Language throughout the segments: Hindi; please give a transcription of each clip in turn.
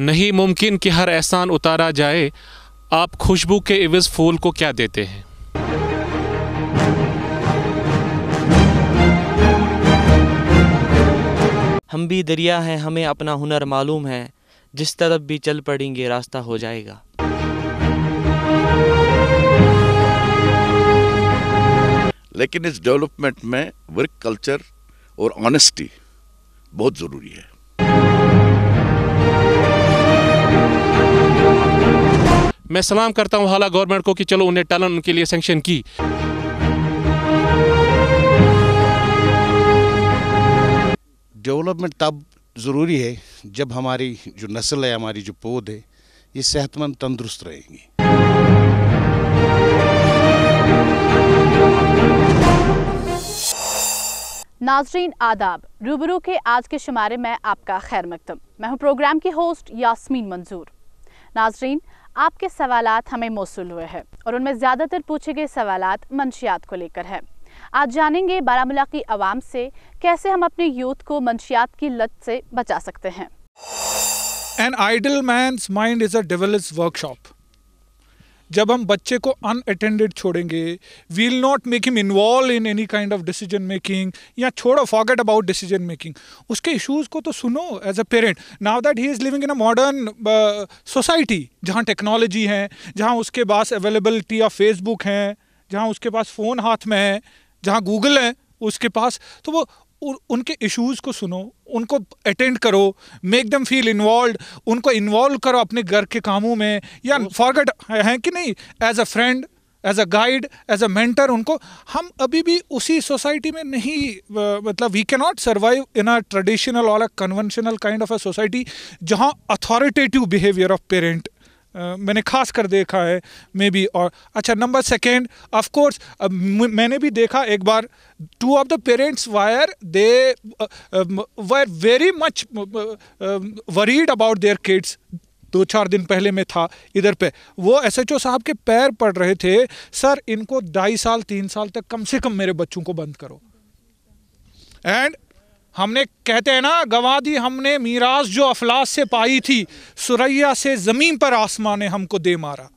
नहीं मुमकिन कि हर एहसान उतारा जाए आप खुशबू के इवज़ फूल को क्या देते हैं हम भी दरिया हैं हमें अपना हुनर मालूम है जिस तरफ भी चल पड़ेंगे रास्ता हो जाएगा लेकिन इस डेवलपमेंट में वर्क कल्चर और ऑनेस्टी बहुत ज़रूरी है मैं सलाम करता हूँ हाला गवर्नमेंट को कि चलो उन्हें टनल उनके लिए सेंक्शन की डेवलपमेंट तब ज़रूरी है जब हमारी जो नस्ल है हमारी जो पौध है ये सेहतमंद तंदुरुस्त रहेंगी नाजरीन आदाब रूबरू के आज के शुमारे में आपका खैर मकदम मैं हूं प्रोग्राम की होस्ट यास्मीन मंजूर नाजरीन आपके सवाल हमें मौसू हुए हैं और उनमें ज़्यादातर पूछे गए सवाल मंशियात को लेकर है आज जानेंगे बारामूला की आवाम से कैसे हम अपने यूथ को मंशियात की लत से बचा सकते हैं एन आइडल मैं mind is जब हम बच्चे को अनअटेंडेड छोड़ेंगे will not make him involve in any kind of decision making या छोड़ो फॉगेट अबाउट डिसीजन मेकिंग उसके इशूज़ को तो सुनो as a parent now that he is living in a modern society जहाँ टेक्नोलॉजी है जहाँ उसके पास अवेलेबलिटी ऑफ फेसबुक है जहाँ उसके पास फ़ोन हाथ में है जहाँ गूगल है उसके पास तो वो उनके इश्यूज को सुनो उनको अटेंड करो मेक दम फील इन्वॉल्व उनको इन्वॉल्व करो अपने घर के कामों में या फॉरगेट हैं कि नहीं as a friend as a guide as a mentor उनको हम अभी भी उसी सोसाइटी में नहीं मतलब we can not survive in a traditional और a conventional kind of a society जहाँ अथॉरिटेटिव बिहेवियर ऑफ पेरेंट मैंने खास कर देखा है मे बी और अच्छा नंबर सेकेंड ऑफकोर्स मैंने भी देखा एक बार two of the parents were they were very much worried about their kids दो चार दिन पहले में था इधर पे वो एसएचओ साहब के पैर पड़ रहे थे सर इनको ढाई साल तीन साल तक कम से कम मेरे बच्चों को बंद करो एंड हमने कहते हैं ना गवा दी हमने मीराज जो अफलास से पाई थी सुरैया से ज़मीन पर आसमान ने हमको दे मारा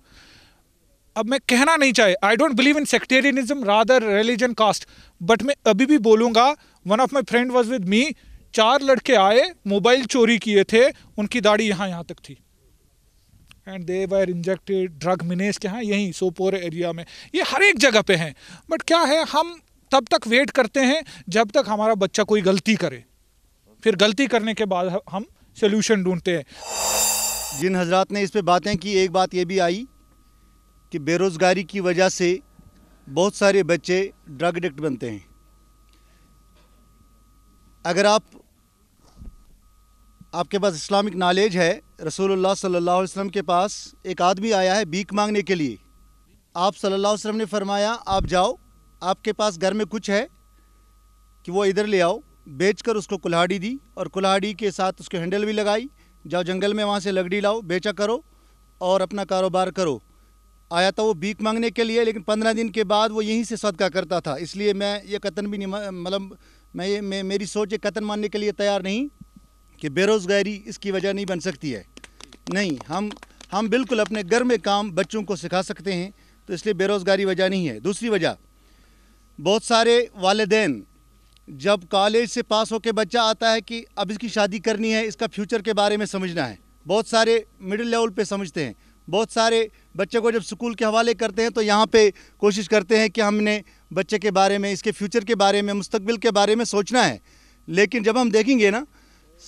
अब मैं कहना नहीं चाहे I don't believe in sectarianism rather religion caste but मैं अभी भी बोलूँगा one of my friend was with me चार लड़के आए मोबाइल चोरी किए थे उनकी दाढ़ी यहाँ यहाँ तक थी and they were injected drug menace के यहाँ यहीं सोपोर एरिया में ये हर एक जगह पे हैं बट क्या है हम तब तक वेट करते हैं जब तक हमारा बच्चा कोई गलती करे फिर गलती करने के बाद हम सोल्यूशन ढूंढते हैं जिन हजरात ने इस पर बातें की एक बात ये भी आई कि बेरोज़गारी की वजह से बहुत सारे बच्चे ड्रग एडिक्ट बनते हैं अगर आप आपके पास इस्लामिक नॉलेज है रसूलुल्लाह सल्लल्लाहु अलैहि वसल्लम के पास एक आदमी आया है भीख मांगने के लिए आप सल्लल्लाहु अलैहि वसल्लम ने फरमाया आप जाओ आपके पास घर में कुछ है कि वो इधर ले आओ बेचकर उसको कुल्हाड़ी दी और कुल्हाड़ी के साथ उसके हैंडल भी लगाई जाओ जंगल में वहाँ से लकड़ी लाओ बेचा करो और अपना कारोबार करो आया था वो भीख मांगने के लिए लेकिन पंद्रह दिन के बाद वो यहीं से सदका करता था इसलिए मैं ये कतन भी नहीं मतलब मैं ये मैं, मेरी सोच ये कतन मानने के लिए तैयार नहीं कि बेरोज़गारी इसकी वजह नहीं बन सकती है नहीं हम हम बिल्कुल अपने घर में काम बच्चों को सिखा सकते हैं तो इसलिए बेरोज़गारी वजह नहीं है दूसरी वजह बहुत सारे वालदेन जब कॉलेज से पास होकर बच्चा आता है कि अब इसकी शादी करनी है इसका फ्यूचर के बारे में समझना है बहुत सारे मिडिल लेवल पे समझते हैं बहुत सारे बच्चे को जब स्कूल के हवाले करते हैं तो यहाँ पे कोशिश करते हैं कि हमने बच्चे के बारे में इसके फ्यूचर के बारे में मुस्तबिल के बारे में सोचना है लेकिन जब हम देखेंगे ना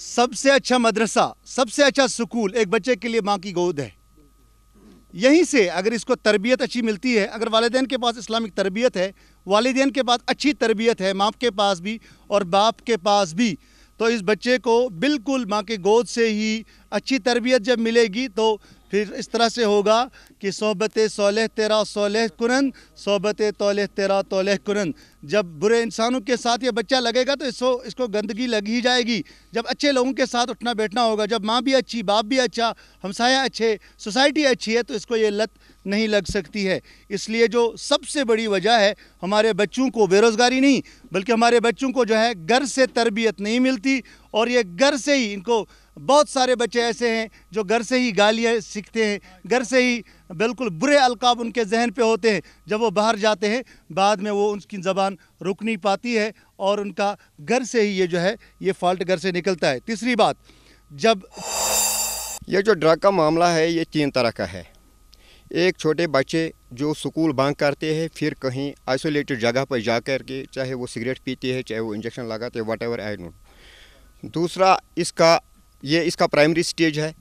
सबसे अच्छा मदरसा सबसे अच्छा स्कूल एक बच्चे के लिए माँ की गोद है यहीं से अगर इसको तरबियत अच्छी मिलती है अगर वालदेन के पास इस्लामिक तरबियत है वालदेन के पास अच्छी तरबियत है माँ के पास भी और बाप के पास भी तो इस बच्चे को बिल्कुल माँ के गोद से ही अच्छी तरबियत जब मिलेगी तो फिर इस तरह से होगा कि सोबत सोलह तेरा सोलह कुरन सोबत तोलह तेरा तोलह कुरन जब बुरे इंसानों के साथ ये बच्चा लगेगा तो इसको इसको गंदगी लग ही जाएगी जब अच्छे लोगों के साथ उठना बैठना होगा जब माँ भी अच्छी बाप भी अच्छा हमसाया अच्छे सोसाइटी अच्छी है तो इसको ये लत नहीं लग सकती है इसलिए जो सबसे बड़ी वजह है हमारे बच्चों को बेरोज़गारी नहीं बल्कि हमारे बच्चों को जो है घर से तरबियत नहीं मिलती और ये घर से ही इनको बहुत सारे बच्चे ऐसे हैं जो घर से ही गालियाँ सीखते हैं घर से ही बिल्कुल बुरे अलकाब उनके जहन पे होते हैं जब वो बाहर जाते हैं बाद में वो उनकी ज़बान रुक नहीं पाती है और उनका घर से ही ये जो है ये फॉल्ट घर से निकलता है तीसरी बात जब ये जो ड्रग का मामला है ये तीन तरह का है एक छोटे बच्चे जो स्कूल बंक करते हैं फिर कहीं आइसोलेटेड जगह पर जा कर के चाहे वो सिगरेट पीते हैं चाहे वो इंजेक्शन लगाते हैं वट एवर आई नोट दूसरा इसका ये इसका प्राइमरी स्टेज है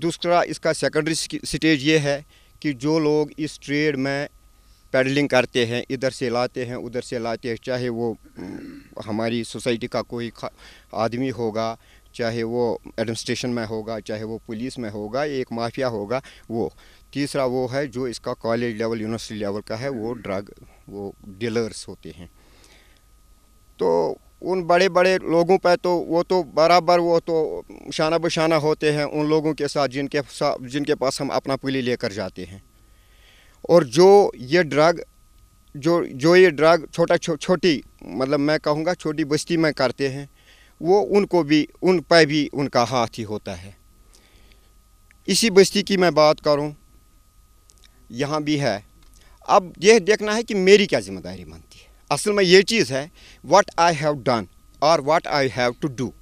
दूसरा इसका सेकेंडरी स्टेज ये है कि जो लोग इस ट्रेड में पैडलिंग करते हैं इधर से लाते हैं उधर से लाते हैं चाहे वो हम्म, हमारी सोसाइटी का कोई आदमी होगा चाहे वो एडमिनिस्ट्रेशन में होगा चाहे वो पुलिस में होगा एक माफिया होगा वो तीसरा वो है जो इसका कॉलेज लेवल यूनिवर्सिटी लेवल का है वो ड्रग वो डीलर्स होते हैं तो उन बड़े बड़े लोगों पर तो वो तो बराबर वो तो शाना बशाना होते हैं उन लोगों के साथ जिनके साथ जिनके पास हम अपना पुली लेकर जाते हैं और जो ये ड्रग जो जो ये ड्रग छोटा छो, छोटी मतलब मैं कहूँगा छोटी बस्ती में करते हैं वो उनको भी उन पर भी उनका हाथ ही होता है इसी बस्ती की मैं बात करूँ यहाँ भी है अब यह देखना है कि मेरी क्या जिम्मेदारी बनती असल में ये चीज़ है वट आई हैव डन और what I have to do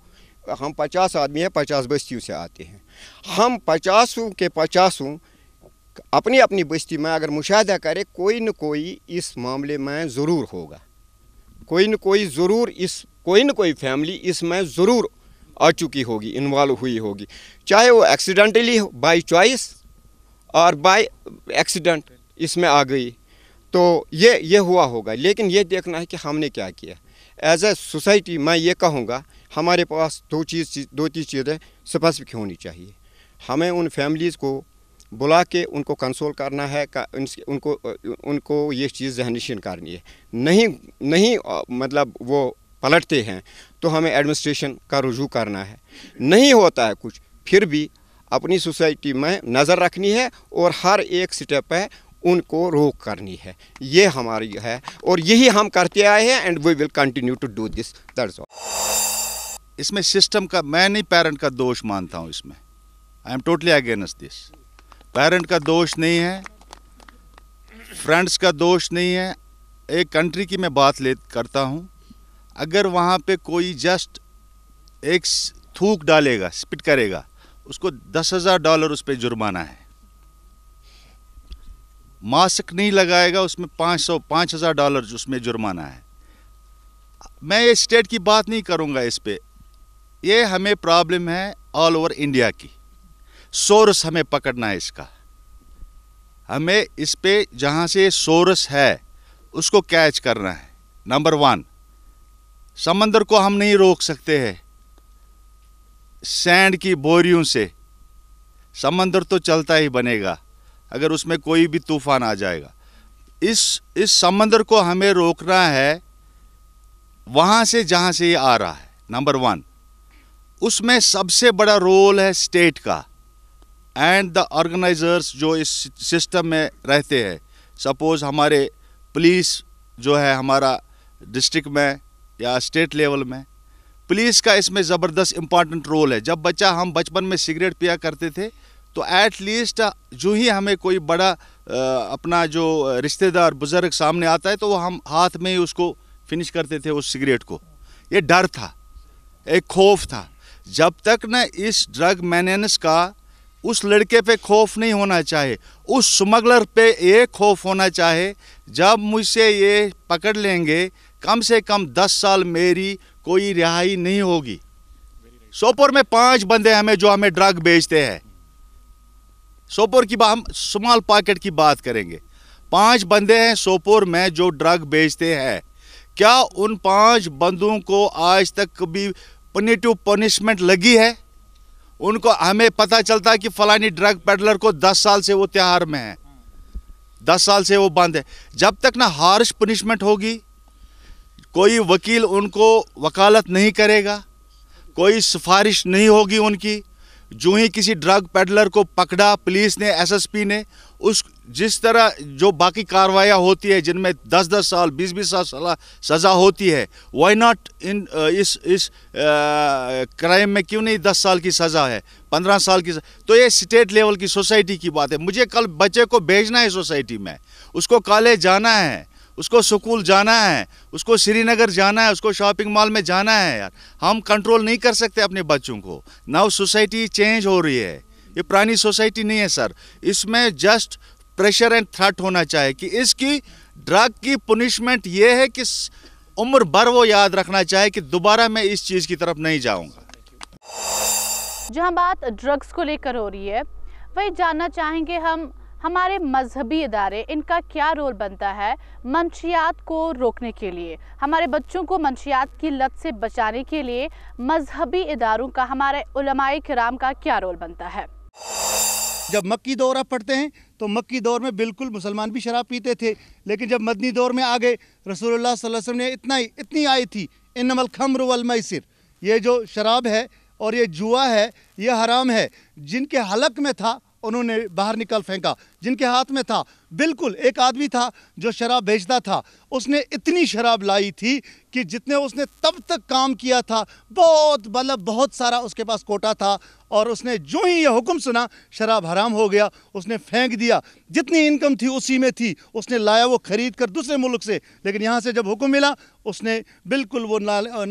हम पचास आदमी हैं पचास बस्तियों से आते हैं हम पचासों के पचासों अपनी अपनी बस्ती में अगर मुशाह करे कोई न कोई इस मामले में ज़रूर होगा कोई न कोई ज़रूर इस कोई न कोई फैमिली इसमें ज़रूर आ चुकी होगी इन्वॉल्व हुई होगी चाहे वो एक्सीडेंटली बाई चॉइस और बाय एक्सीडेंट इसमें आ गई तो ये ये हुआ होगा लेकिन ये देखना है कि हमने क्या किया एज ए सोसाइटी मैं ये कहूँगा हमारे पास दो चीज़ दो तीन चीज़ें स्पेसिफिक होनी चाहिए हमें उन फैमिलीज़ को बुला के उनको कंसोल करना है का, उनको उनको ये चीज़ जहनशीन करनी है नहीं नहीं मतलब वो पलटते हैं तो हमें एडमिनिस्ट्रेशन का रुजू करना है नहीं होता है कुछ फिर भी अपनी सोसाइटी में नज़र रखनी है और हर एक स्टेप पर उनको रोक करनी है ये हमारी है और यही हम करते आए हैं and we will continue to do this दर्ज इसमें सिस्टम का मैं नहीं पेरेंट का दोष मानता हूँ इसमें I am totally against this parent का दोष नहीं है फ्रेंड्स का दोष नहीं है एक कंट्री की मैं बात ले करता हूँ अगर वहाँ पे कोई जस्ट एक थूक डालेगा स्पिट करेगा उसको दस हज़ार डॉलर उस पर जुर्माना है मास्क नहीं लगाएगा उसमें पाँच सौ पाँच हज़ार डॉलर उसमें जुर्माना है मैं ये स्टेट की बात नहीं करूँगा इस पर ये हमें प्रॉब्लम है ऑल ओवर इंडिया की सोर्स हमें पकड़ना है इसका हमें इस पर जहाँ से सोर्स है उसको कैच करना है नंबर वन समंदर को हम नहीं रोक सकते हैं सैंड की बोरियों से समंदर तो चलता ही बनेगा अगर उसमें कोई भी तूफान आ जाएगा इस इस समंदर को हमें रोकना है वहाँ से जहाँ से ये आ रहा है नंबर वन उसमें सबसे बड़ा रोल है स्टेट का एंड द ऑर्गेनाइजर्स जो इस सिस्टम में रहते हैं सपोज़ हमारे पुलिस जो है हमारा डिस्ट्रिक्ट में या स्टेट लेवल में पुलिस का इसमें ज़बरदस्त इम्पॉर्टेंट रोल है जब बच्चा हम बचपन में सिगरेट पिया करते थे तो ऐट लीस्ट जो ही हमें कोई बड़ा अपना जो रिश्तेदार बुज़ुर्ग सामने आता है तो वो हम हाथ में ही उसको फिनिश करते थे उस सिगरेट को ये डर था एक खौफ था जब तक न इस ड्रग मैनेंस का उस लड़के पे खौफ नहीं होना चाहिए उस स्मगलर पे ये खौफ होना चाहिए जब मुझसे ये पकड़ लेंगे कम से कम दस साल मेरी कोई रिहाई नहीं होगी सोपोर में पांच बंदे हमें जो हमें ड्रग बेचते हैं सोपोर की हम स्मॉल पॉकेट की बात करेंगे पांच बंदे हैं सोपोर में जो ड्रग बेचते हैं क्या उन पांच बंदों को आज तक कभी पनिटिव पनिशमेंट लगी है उनको हमें पता चलता है कि फलानी ड्रग पेडलर को दस साल से वो त्यौहार में है दस साल से वो बंद है जब तक ना हार्श पनिशमेंट होगी कोई वकील उनको वकालत नहीं करेगा कोई सिफारिश नहीं होगी उनकी जो ही किसी ड्रग पेडलर को पकड़ा पुलिस ने एसएसपी ने उस जिस तरह जो बाकी कार्रवाइयाँ होती है जिनमें 10-10 साल 20-20 साल सज़ा होती है वाई नॉट इन इस इस क्राइम uh, में क्यों नहीं 10 साल की सज़ा है 15 साल की तो ये स्टेट लेवल की सोसाइटी की बात है मुझे कल बच्चे को भेजना है सोसाइटी में उसको कॉलेज जाना है उसको स्कूल जाना है उसको श्रीनगर जाना है उसको शॉपिंग मॉल में जाना है यार हम कंट्रोल नहीं कर सकते अपने बच्चों को नाउ सोसाइटी चेंज हो रही है ये पुरानी सोसाइटी नहीं है सर इसमें जस्ट प्रेशर एंड थ्रट होना चाहिए कि इसकी ड्रग की पुनिशमेंट ये है कि उम्र भर वो याद रखना चाहिए कि दोबारा मैं इस चीज़ की तरफ नहीं जाऊँगा जहाँ बात ड्रग्स को लेकर हो रही है वही जानना चाहेंगे हम हमारे मजहबी इदारे इनका क्या रोल बनता है मंशियात को रोकने के लिए हमारे बच्चों को मंशियात की लत से बचाने के लिए मजहबी इदारों का हमारे उलमाए कराम का क्या रोल बनता है जब मक्की दौर आप पढ़ते हैं तो मक्की दौर में बिल्कुल मुसलमान भी शराब पीते थे लेकिन जब मदनी दौर में आ गए रसूलुल्लाह सल्लल्लाहु अलैहि वसल्लम ने इतना ही इतनी आई थी इनमल खम्र वल मैसर ये जो शराब है और ये जुआ है ये हराम है जिनके हलक में था उन्होंने बाहर निकल फेंका जिनके हाथ में था बिल्कुल एक आदमी था जो शराब बेचता था उसने इतनी शराब लाई थी कि जितने उसने तब तक काम किया था बहुत मतलब बहुत सारा उसके पास कोटा था और उसने जो ही यह हुक्म सुना शराब हराम हो गया उसने फेंक दिया जितनी इनकम थी उसी में थी उसने लाया वो खरीद कर दूसरे मुल्क से लेकिन यहाँ से जब हुक्म मिला उसने बिल्कुल वो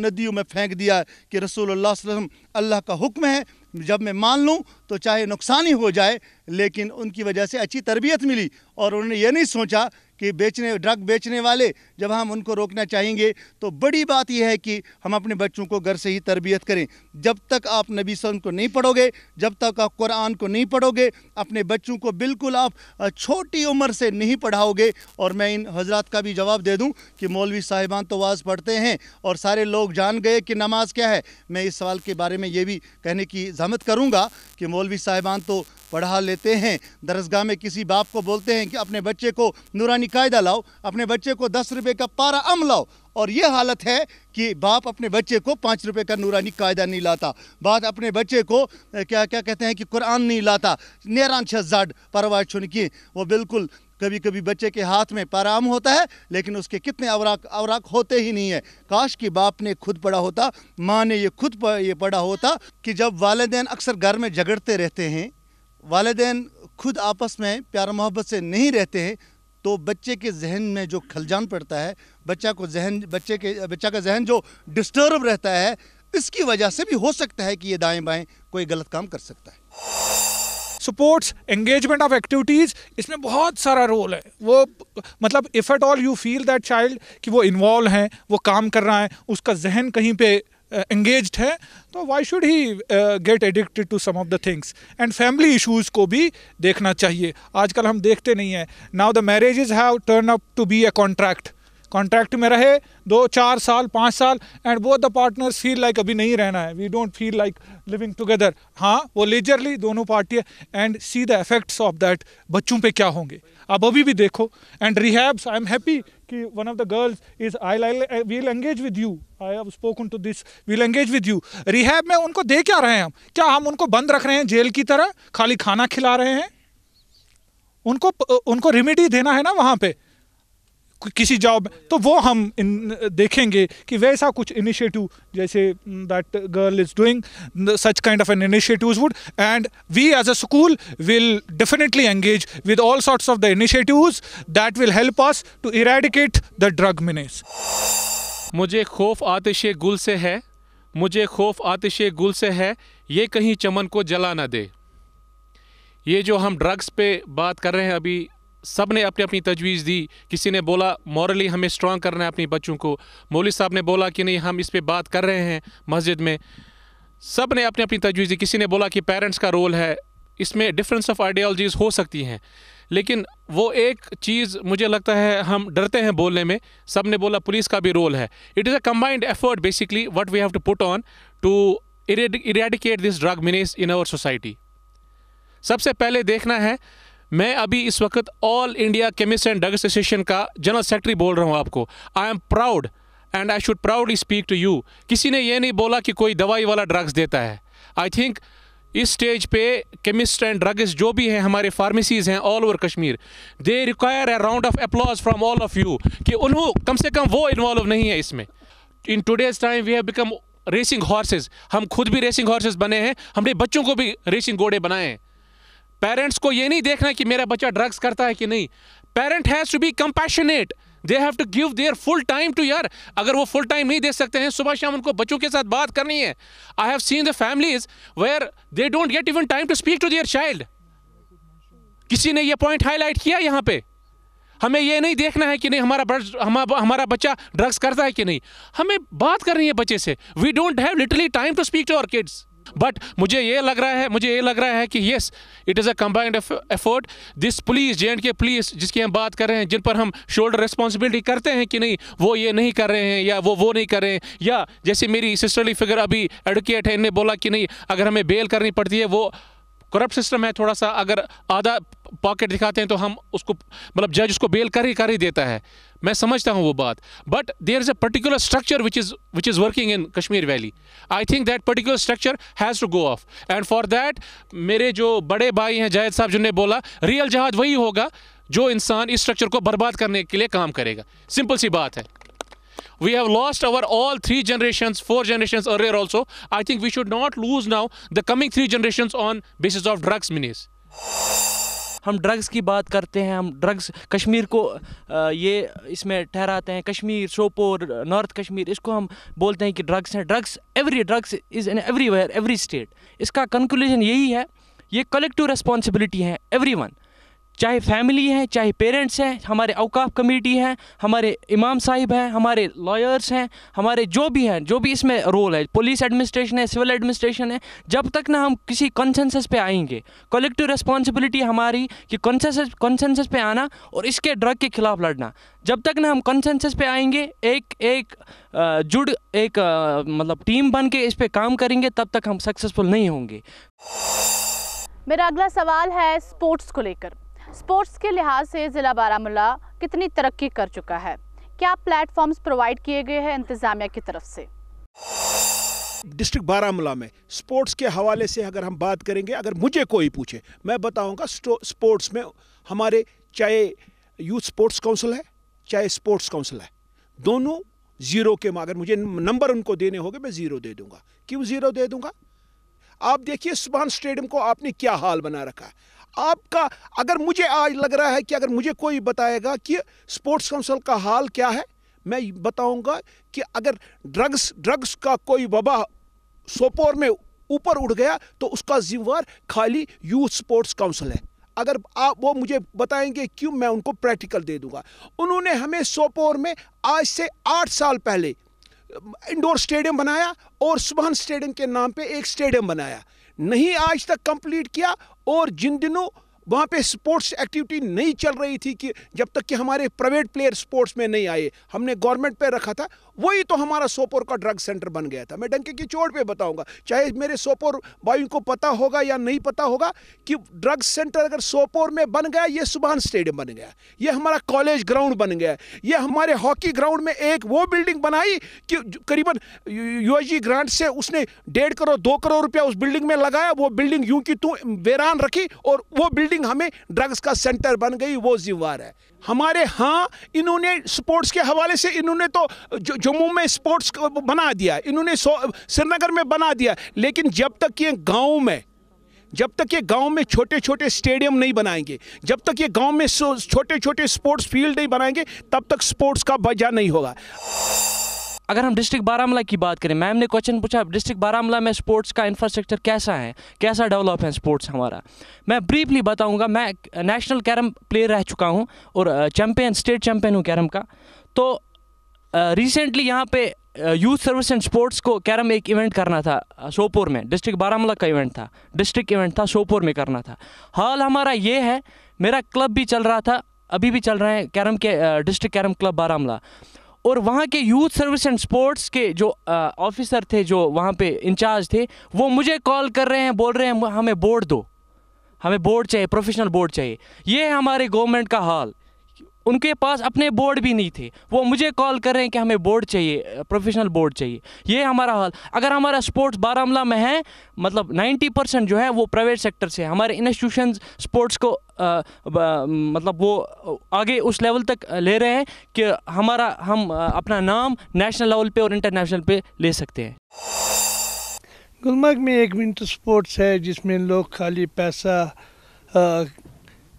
नदियों में फेंक दिया कि रसूल अल्लाह अल्लाह का हुक्म है जब मैं मान लूँ तो चाहे नुकसान ही हो जाए लेकिन उनकी वजह से अच्छी तरबियत मिली और उन्होंने ये नहीं सोचा कि बेचने ड्रग बेचने वाले जब हम उनको रोकना चाहेंगे तो बड़ी बात यह है कि हम अपने बच्चों को घर से ही तरबियत करें जब तक आप नबी सन को नहीं पढ़ोगे जब तक आप कुरान को नहीं पढ़ोगे अपने बच्चों को बिल्कुल आप छोटी उम्र से नहीं पढ़ाओगे और मैं इन हजरात का भी जवाब दे दूँ कि मौलवी साहिबान तो वाज पढ़ते हैं और सारे लोग जान गए कि नमाज क्या है मैं इस सवाल के बारे में ये भी कहने की जहमत करूँगा कि मौलवी साहिबान तो पढ़ा लेते हैं दरसगाह में किसी बाप को बोलते हैं कि अपने बच्चे को नूरानी कायदा लाओ अपने बच्चे को दस रुपये का पारा अम लाओ और ये हालत है कि बाप अपने बच्चे को पाँच रुपये का नूरानी कायदा नहीं लाता बाप अपने बच्चे को क्या क्या कहते हैं कि कुरान नहीं लाता नेरान शहजाद छुन छुनकी वो बिल्कुल कभी कभी बच्चे के हाथ में पाराम होता है लेकिन उसके कितने अवराक अवराक होते ही नहीं है काश कि बाप ने खुद पढ़ा होता माँ ने ये खुद ये पढ़ा होता कि जब वालदेन अक्सर घर में झगड़ते रहते हैं वालदेन खुद आपस में प्यार मोहब्बत से नहीं रहते हैं तो बच्चे के जहन में जो खलजान पड़ता है बच्चा को जहन बच्चे के बच्चा का जहन जो डिस्टर्ब रहता है इसकी वजह से भी हो सकता है कि ये दाएं बाएं कोई गलत काम कर सकता है सपोर्ट्स एंगेजमेंट ऑफ एक्टिविटीज़ इसमें बहुत सारा रोल है वो मतलब if at all you feel that child कि वो इन्वॉल्व हैं वो काम कर रहा है उसका जहन कहीं पे एंगेज्ड uh, है तो why should he get addicted to some of the things and family issues को भी देखना चाहिए आजकल हम देखते नहीं हैं now the marriage have turn up to be a contract contract में रहे दो चार साल पाँच साल and both the partners feel like अभी नहीं रहना है we don't feel like living together हाँ वो लेजरली दोनों party and see the effects of that बच्चों पे क्या होंगे अब अभी भी देखो and rehabs I am happy कि one of the girls is I will engage with you I have spoken to this will engage with you rehab में उनको दे क्या रहे हैं हम क्या हम उनको बंद रख रहे हैं जेल की तरह खाली खाना खिला रहे हैं उनको उनको रेमेडी देना है ना वहाँ पे किसी जॉब तो वो हम इन देखेंगे कि वैसा कुछ इनिशिएटिव जैसे that girl is doing such kind of an initiatives would and we as a school will definitely engage with all sorts of the initiatives that will help us to eradicate the drug menace मुझे खौफ आतिश गुल से है मुझे खौफ आतिश गुल से है ये कहीं चमन को जला ना दे ये जो हम ड्रग्स पे बात कर रहे हैं अभी सब ने अपनी अपनी तजवीज़ दी किसी ने बोला मॉरली हमें स्ट्रॉन्ग करना है अपने बच्चों को मौली साहब ने बोला कि नहीं हम इस पर बात कर रहे हैं मस्जिद में सब ने अपनी अपनी तजवीज़ दी किसी ने बोला कि पेरेंट्स का रोल है इसमें डिफरेंस ऑफ आइडियालॉजीज़ हो सकती हैं लेकिन वो एक चीज़ मुझे लगता है हम डरते हैं बोलने में सब ने बोला पुलिस का भी रोल है it is a combined effort basically what we have to put on to eradicate this drug menace in our society सबसे पहले देखना है मैं अभी इस वक्त All India Chemist and Drug Association का जनरल सेक्रेटरी बोल रहा हूँ आपको I am proud and I should proudly speak to you किसी ने यह नहीं बोला कि कोई दवाई वाला ड्रग्स देता है आई थिंक इस स्टेज पे केमिस्ट एंड ड्रग्स जो भी हैं हमारे फार्मेसीज़ हैं all over Kashmir they require a round of applause from all of you कि उन्हों कम से कम वो इन्वॉल्व नहीं है इसमें in today's time we have become racing horses हम खुद भी रेसिंग हॉर्सेज बने हैं हमने बच्चों को भी रेसिंग घोड़े बनाए हैं पेरेंट्स को ये नहीं देखना कि मेरा बच्चा ड्रग्स करता है कि नहीं parent has to be compassionate they have to give their full time to यार अगर वो फुल टाइम नहीं दे सकते हैं सुबह शाम उनको बच्चों के साथ बात करनी है I have seen the families where they don't get even time to speak to their child किसी ने ये पॉइंट हाईलाइट किया यहाँ पे हमें ये नहीं देखना है कि नहीं हमारा बच, हमारा बच्चा ड्रग्स करता है कि नहीं हमें बात करनी है बच्चे से we don't have literally time to speak to our kids but मुझे ये लग रहा है मुझे ये लग रहा है कि yes it is a combined effort this police J and K police जिसकी हम बात कर रहे हैं जिन पर हम शोल्डर रिस्पॉन्सिबिलिटी करते हैं कि नहीं वो ये नहीं कर रहे हैं या वो वो नहीं कर रहे हैं या जैसे मेरी सिस्टरली फिगर अभी एडवोकेट है इन्हें बोला कि नहीं अगर हमें बेल करनी पड़ती है वो करप्ट सिस्टम है थोड़ा सा अगर आधा पॉकेट दिखाते हैं तो हम उसको मतलब जज उसको बेल कर ही कर ही देता है मैं समझता हूँ वो बात but there is a particular structure which is which is working in Kashmir valley I think that particular structure has to go off and for that मेरे जो बड़े भाई हैं जायद साहब जिनने बोला रियल जहाज वही होगा जो इंसान इस स्ट्रक्चर को बर्बाद करने के लिए काम करेगा सिंपल सी बात है we have lost our all three generations four generations earlier also i think we should not lose now the coming three generations on basis of drugs minis हम ड्रग्स की बात करते हैं हम ड्रग्स कश्मीर को ये इसमें ठहराते हैं कश्मीर सोपोर नॉर्थ कश्मीर इसको हम बोलते हैं कि ड्रग्स हैं drugs every drugs is in everywhere every state इसका कंक्लूजन यही है ये कलेक्टिव रेस्पॉन्सिबिलिटी है एवरी वन चाहे फैमिली है चाहे पेरेंट्स हैं हमारे अवकाफ कमेटी हैं हमारे इमाम साहिब हैं हमारे लॉयर्स हैं हमारे जो भी हैं जो भी इसमें रोल है पुलिस एडमिनिस्ट्रेशन है सिविल एडमिनिस्ट्रेशन है जब तक ना हम किसी कंसेंसस पे आएंगे कलेक्टिव रिस्पॉन्सिबिलिटी हमारी कि कंसेंसस कंसेंसस पे आना और इसके ड्रग के खिलाफ लड़ना जब तक ना हम कंसेंसस पे आएंगे एक एक जुड़ एक मतलब टीम बन के इस पर काम करेंगे तब तक हम सक्सेसफुल नहीं होंगे मेरा अगला सवाल है स्पोर्ट्स को लेकर स्पोर्ट्स के लिहाज से ज़िला बारामूला कितनी तरक्की कर चुका है क्या प्लेटफॉर्म्स प्रोवाइड किए गए हैं इंतज़ामिया की तरफ से डिस्ट्रिक्ट बारामूला में स्पोर्ट्स के हवाले से अगर हम बात करेंगे अगर मुझे कोई पूछे मैं बताऊंगा स्पोर्ट्स में हमारे चाहे यूथ स्पोर्ट्स काउंसिल है चाहे स्पोर्ट्स काउंसिल है दोनों ज़ीरो के अगर मुझे नंबर उनको देने होंगे मैं ज़ीरो दे दूंगा क्यों ज़ीरो दे दूंगा आप देखिए सुबह स्टेडियम को आपने क्या हाल बना रखा है आपका अगर मुझे आज लग रहा है कि अगर मुझे कोई बताएगा कि स्पोर्ट्स काउंसिल का हाल क्या है मैं बताऊंगा कि अगर ड्रग्स ड्रग्स का कोई वबा सोपोर में ऊपर उठ गया तो उसका जिम्मेवार खाली यूथ स्पोर्ट्स काउंसिल है अगर आप वो मुझे बताएंगे क्यों मैं उनको प्रैक्टिकल दे दूंगा उन्होंने हमें सोपोर में आज से आठ साल पहले इंडोर स्टेडियम बनाया और सुबह स्टेडियम के नाम पे एक स्टेडियम बनाया नहीं आज तक कंप्लीट किया और जिन दिनों वहाँ पे स्पोर्ट्स एक्टिविटी नहीं चल रही थी कि जब तक कि हमारे प्राइवेट प्लेयर स्पोर्ट्स में नहीं आए हमने गवर्नमेंट पे रखा था वही तो हमारा सोपोर का ड्रग सेंटर बन गया था मैं डंके की चोट पे बताऊंगा चाहे मेरे सोपोर भाई को पता होगा या नहीं पता होगा कि ड्रग सेंटर अगर सोपोर में बन गया ये सुबहान स्टेडियम बन गया ये हमारा कॉलेज ग्राउंड बन गया ये हमारे हॉकी ग्राउंड में एक वो बिल्डिंग बनाई कि करीबन यूएजी ग्रांट से उसने डेढ़ करोड़ दो करोड़ रुपया उस बिल्डिंग में लगाया वो बिल्डिंग यूं की तू वेरान रखी और वो बिल्डिंग हमें ड्रग्स का सेंटर बन गई वो जिम्मेवार है हमारे हाँ इन्होंने स्पोर्ट्स के हवाले से इन्होंने तो जो जम्मू में स्पोर्ट्स बना दिया इन्होंने श्रीनगर में बना दिया लेकिन जब तक ये गाँव में जब तक ये गांव में छोटे छोटे स्टेडियम नहीं बनाएंगे जब तक ये गांव में छोटे छोटे स्पोर्ट्स फील्ड नहीं बनाएंगे तब तक स्पोर्ट्स का वजह नहीं होगा अगर हम डिस्ट्रिक्ट बारामूला की बात करें मैम ने क्वेश्चन पूछा डिस्ट्रिक्ट बारामूला में स्पोर्ट्स का इंफ्रास्ट्रक्चर कैसा है कैसा डेवलप है स्पोर्ट्स हमारा मैं ब्रीफली बताऊँगा मैं नेशनल कैरम प्लेयर रह चुका हूँ और चैम्पियन स्टेट चैम्पियन हूँ कैरम का तो रिसेंटली यहाँ पे यूथ सर्विस एंड स्पोर्ट्स को कैरम एक इवेंट करना था सोपोर में डिस्ट्रिक्ट बारामूला का इवेंट था डिस्ट्रिक्ट इवेंट था सोपोर में करना था हाल हमारा ये है मेरा क्लब भी चल रहा था अभी भी चल रहा है कैरम के डिस्ट्रिक्ट कैरम क्लब बारामूला और वहाँ के यूथ सर्विस एंड स्पोर्ट्स के जो ऑफिसर थे जो वहाँ पे इंचार्ज थे वो मुझे कॉल कर रहे हैं बोल रहे हैं हमें बोर्ड दो हमें बोर्ड चाहिए प्रोफेशनल बोर्ड चाहिए ये है हमारे गवर्नमेंट का हाल उनके पास अपने बोर्ड भी नहीं थे वो मुझे कॉल कर रहे हैं कि हमें बोर्ड चाहिए प्रोफेशनल बोर्ड चाहिए ये हमारा हाल अगर हमारा स्पोर्ट्स बारामूला में है मतलब 90 परसेंट जो है वो प्राइवेट सेक्टर से हमारे इंस्टीट्यूशन स्पोर्ट्स को आ, ब, मतलब वो आगे उस लेवल तक ले रहे हैं कि हमारा हम अपना नाम नेशनल लेवल पे और इंटरनेशनल पे ले सकते हैं गुलमर्ग में एक विंटर स्पोर्ट्स है जिसमें लोग खाली पैसा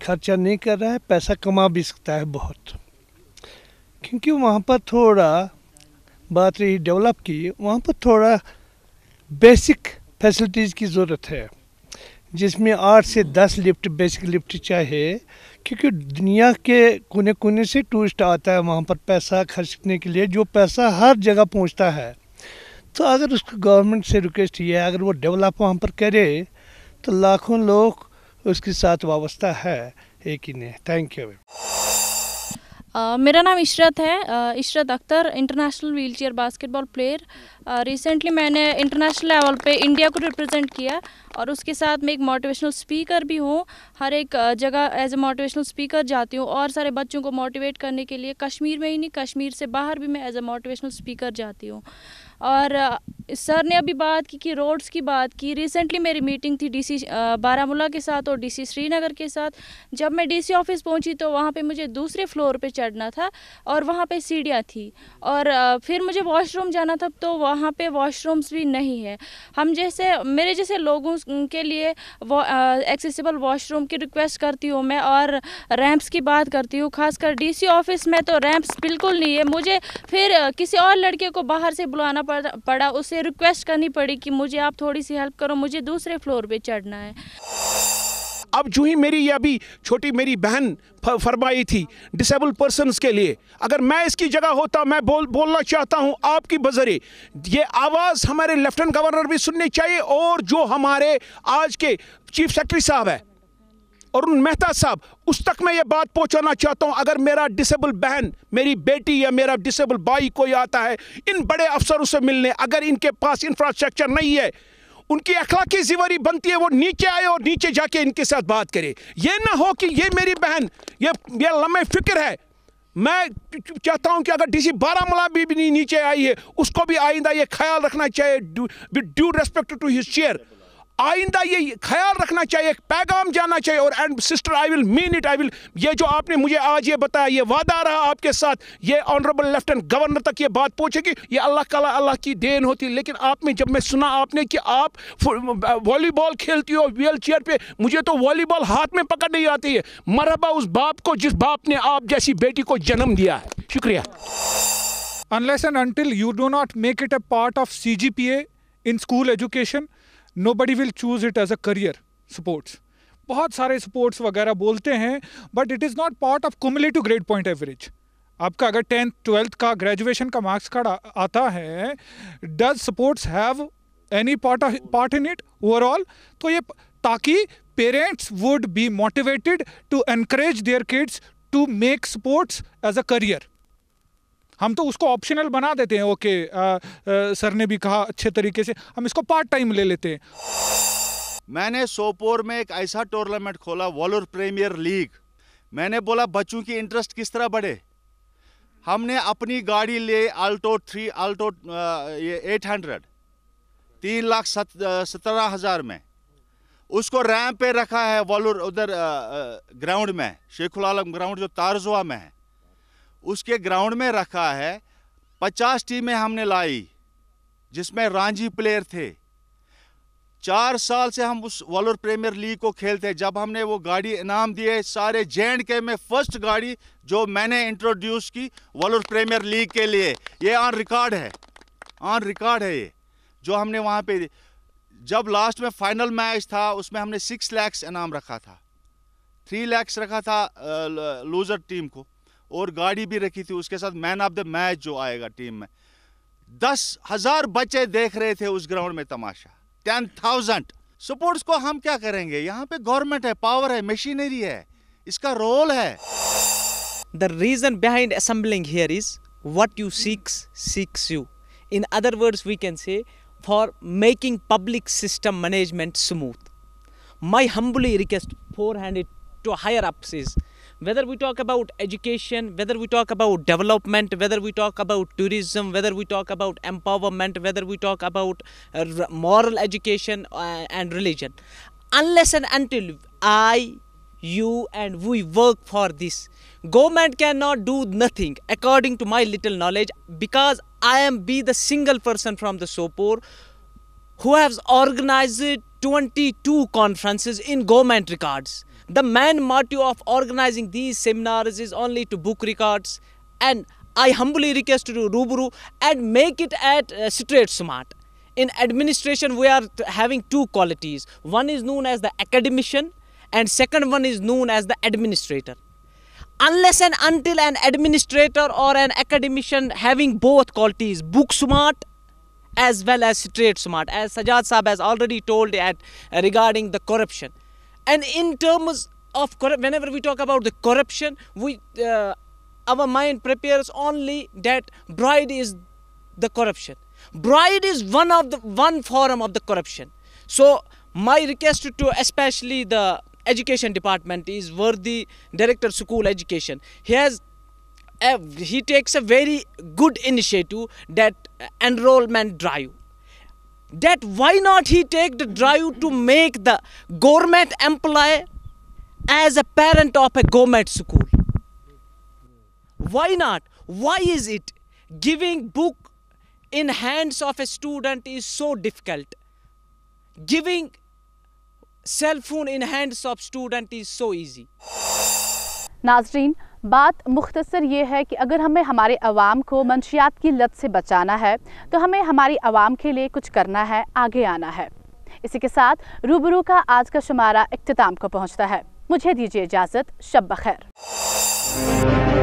खर्चा नहीं कर रहा है पैसा कमा भी सकता है बहुत क्योंकि वहाँ पर थोड़ा बात रही डेवलप की वहाँ पर थोड़ा बेसिक फैसिलिटीज़ की ज़रूरत है जिसमें आठ से दस लिफ्ट बेसिक लिफ्ट चाहिए क्योंकि दुनिया के कोने कोने से टूरिस्ट आता है वहाँ पर पैसा खर्चने के लिए जो पैसा हर जगह पहुँचता है तो अगर उसको गवर्नमेंट से रिक्वेस्ट ये है अगर वो डेवलप वहाँ पर करे तो लाखों लोग उसके साथ वावस्था है एक ही नहीं थैंक यू मेरा नाम इशरत है Ishrat Akhtar international wheelchair basketball player recently मैंने इंटरनेशनल लेवल पे इंडिया को रिप्रेजेंट किया और उसके साथ मैं एक मोटिवेशनल स्पीकर भी हूँ हर एक जगह एज ए मोटिवेशनल स्पीकर जाती हूँ और सारे बच्चों को मोटिवेट करने के लिए कश्मीर में ही नहीं कश्मीर से बाहर भी मैं एज ए मोटिवेशनल स्पीकर जाती हूँ और सर ने अभी बात की कि रोड्स की बात की रिसेंटली मेरी मीटिंग थी डीसी बारामूला के साथ और डीसी श्रीनगर के साथ जब मैं डीसी ऑफिस पहुंची तो वहाँ पे मुझे दूसरे फ्लोर पे चढ़ना था और वहाँ पे सीढ़ियाँ थी और फिर मुझे वॉशरूम जाना था तो वहाँ पे वॉशरूम्स भी नहीं है हम जैसे मेरे जैसे लोगों के लिए एक्सेसिबल वॉशरूम की रिक्वेस्ट करती हूँ मैं और रैम्प्स की बात करती हूँ खासकर डी ऑफिस में तो रैम्प्स बिल्कुल नहीं है मुझे फिर किसी और लड़के को बाहर से बुलाना पड़ा उसे रिक्वेस्ट करनी पड़ी कि मुझे आप थोड़ी सी हेल्प करो मुझे दूसरे फ्लोर पे चढ़ना है अब जो ही मेरी ये अभी छोटी मेरी बहन फरमाई थी डिसेबल पर्सन के लिए अगर मैं इसकी जगह होता मैं बोल बोलना चाहता हूँ आपकी बजरे ये आवाज़ हमारे लेफ्टिनेंट गवर्नर भी सुननी चाहिए और जो हमारे आज के चीफ सेक्रेटरी साहब है उन मेहता साहब उस तक मैं ये बात पहुंचाना चाहता हूं अगर मेरा डिसेबल बहन मेरी बेटी या मेरा डिसेबल भाई कोई आता है इन बड़े अफसरों से मिलने अगर इनके पास इंफ्रास्ट्रक्चर नहीं है उनकी अखलाकी जीवरी बनती है वो नीचे आए और नीचे जाके इनके साथ बात करे ये ना हो कि ये मेरी बहन ये ये लम्बे फिक्र है मैं चाहता हूं कि अगर डीसी बारामूला भी, भी नीचे आई है उसको भी आइंदा ये ख्याल रखना चाहिए due respect to his chair आइंदा ये ख्याल रखना चाहिए एक पैगाम जाना चाहिए और and sister I will mean it I will ये जो आपने मुझे आज ये बताया ये वादा रहा आपके साथ ये ऑनरेबल लेफ्टिनेंट गवर्नर तक ये बात पहुँचेगी ये अल्लाह का अल्लाह की देन होती लेकिन आपने जब मैं सुना आपने कि आप वॉलीबॉल खेलती हो व्हील चेयर पर मुझे तो वॉलीबॉल हाथ में पकड़ नहीं आती है मरहबा उस बाप को जिस बाप ने आप जैसी बेटी को जन्म दिया है शुक्रिया you and not make it not part of C G P A in school education nobody will choose it as a career sports बहुत सारे स्पोर्ट्स वगैरह बोलते हैं but it is not part of to grade point average आपका अगर टेंथ ट्वेल्थ का ग्रेजुएशन का मार्क्स कार्ड आता है does sports have any part part in it overall तो ये ताकि parents would be motivated to encourage their kids to make sports as a career हम तो उसको ऑप्शनल बना देते हैं ओके आ, आ, सर ने भी कहा अच्छे तरीके से हम इसको पार्ट टाइम ले लेते हैं मैंने सोपोर में एक ऐसा टूर्नामेंट खोला वॉलर प्रीमियर लीग मैंने बोला बच्चों की इंटरेस्ट किस तरह बढ़े हमने अपनी गाड़ी ले आल्टो थ्री आल्टो ये एट हंड्रेड तीन लाख सत्रह हज़ार में उसको रैम पे रखा है वॉलर उधर ग्राउंड में शेखुल आलम ग्राउंड जो तारजुआ में है उसके ग्राउंड में रखा है पचास टीमें हमने लाई जिसमें रांझी प्लेयर थे चार साल से हम उस वॉलर प्रीमियर लीग को खेलते हैं जब हमने वो गाड़ी इनाम दिए सारे जे एंड के में फर्स्ट गाड़ी जो मैंने इंट्रोड्यूस की वॉलर प्रीमियर लीग के लिए ये ऑन रिकॉर्ड है ऑन रिकॉर्ड है ये जो हमने वहाँ पे जब लास्ट में फाइनल मैच था उसमें हमने सिक्स लैक्स इनाम रखा था थ्री लैक्स रखा था लूज़र टीम को और गाड़ी भी रखी थी उसके साथ मैन ऑफ द मैच जो आएगा टीम में दस हजार बच्चे देख रहे थे उस ग्राउंड में तमाशा टेन थाउजेंड सपोर्ट्स को हम क्या करेंगे यहाँ पे गवर्नमेंट है पावर है मशीनरी है इसका रोल है the reason behind assembling here is what you seeks seeks you in other words we can say for making public system management smooth my humbly request for handed to higher ups is whether we talk about education, whether we talk about development, whether we talk about tourism, whether we talk about empowerment, whether we talk about uh, moral education uh, and religion. Unless and until I, you and we work for this, government cannot do nothing according to my little knowledge because I am be the single person from the Sopor who has organized 22 conferences in government records the main motive of organizing these seminars is only to book records and I humbly request to Ruburu and make it at uh, Straight Smart. In administration, we are having two qualities. One is known as the academician and second one is known as the administrator. Unless and until an administrator or an academician having both qualities, book smart as well as straight smart, as Sajad Saab has already told at, uh, regarding the corruption. And in terms of whenever we talk about the corruption, we uh, our mind prepares only that bride is the corruption. Bride is one of the one form of the corruption. So my request to especially the education department is worthy director school education. He has uh, he takes a very good initiative that enrollment drive that why not he take the drive to make the government employee as a parent of a government school why not why is it giving book in hands of a student is so difficult giving cell phone in hands of student is so easy nazreen बात मुख्तसर ये है कि अगर हमें हमारे आवाम को मंशियात की लत से बचाना है तो हमें हमारी आवाम के लिए कुछ करना है आगे आना है इसी के साथ रूबरू का आज का शुमारा इख्ताम को पहुँचता है मुझे दीजिए इजाज़त शब बखैर